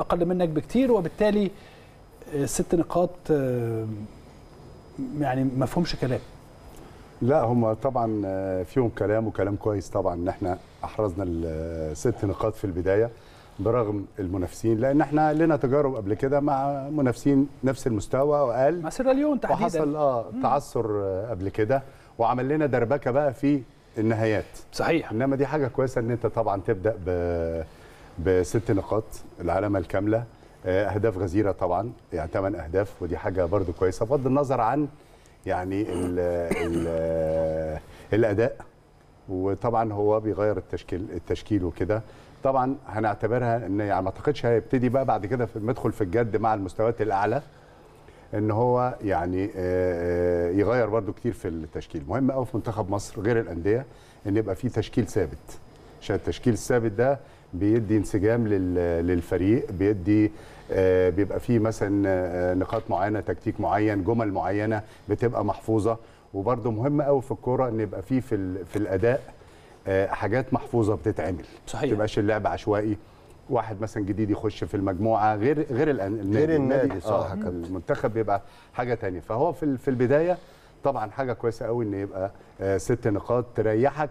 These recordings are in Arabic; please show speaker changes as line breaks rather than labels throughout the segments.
اقل منك بكتير وبالتالي آه، ست نقاط آه، يعني ما فيهمش كلام
لا هم طبعا آه، فيهم كلام وكلام كويس طبعا ان احنا احرزنا الست نقاط في البدايه برغم المنافسين لان احنا لنا تجارب قبل كده مع منافسين نفس المستوى واقل مع سيراليون تحديدا وحصل اه تعثر قبل كده وعمل لنا دربكه بقى في النهايات صحيح انما دي حاجه كويسه ان انت طبعا تبدا ب بست نقاط العلامه الكامله آه، اهداف غزيره طبعا يعني ثمان اهداف ودي حاجه برده كويسه بغض النظر عن يعني الـ الـ آه، الاداء وطبعا هو بيغير التشكيل التشكيل وكده طبعا هنعتبرها ان يعني ما اعتقدش هيبتدي بقى بعد كده في المدخل في الجد مع المستويات الاعلى ان هو يعني آه، يغير برده كتير في التشكيل مهم قوي في منتخب مصر غير الانديه ان يبقى في تشكيل ثابت عشان التشكيل الثابت ده بيدي انسجام للفريق بيدي آه، بيبقى فيه مثلا آه، نقاط معينه تكتيك معين جمل معينه بتبقى محفوظه وبرده مهم قوي في الكوره ان يبقى فيه في في الاداء آه، حاجات محفوظه بتتعمل صحيح ما تبقاش اللعب عشوائي واحد مثلا جديد يخش في المجموعه غير غير النادي غير النادي صح المنتخب بيبقى حاجه ثانيه فهو في في البدايه طبعا حاجه كويسه قوي ان يبقى ست نقاط تريحك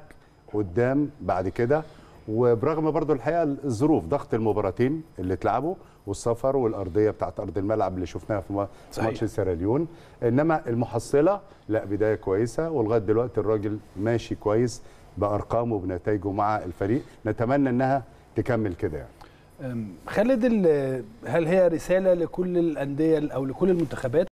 قدام بعد كده وبرغم برضو الحقيقه الظروف ضغط المباراتين اللي اتلعبوا والسفر والارضيه بتاعت ارض الملعب اللي شفناها في ماتش سيراليون انما المحصله لا بدايه كويسه ولغايه دلوقتي الراجل ماشي كويس بارقامه وبنتائجه مع الفريق نتمنى انها تكمل كده يعني
خالد هل هي رساله لكل الانديه او لكل المنتخبات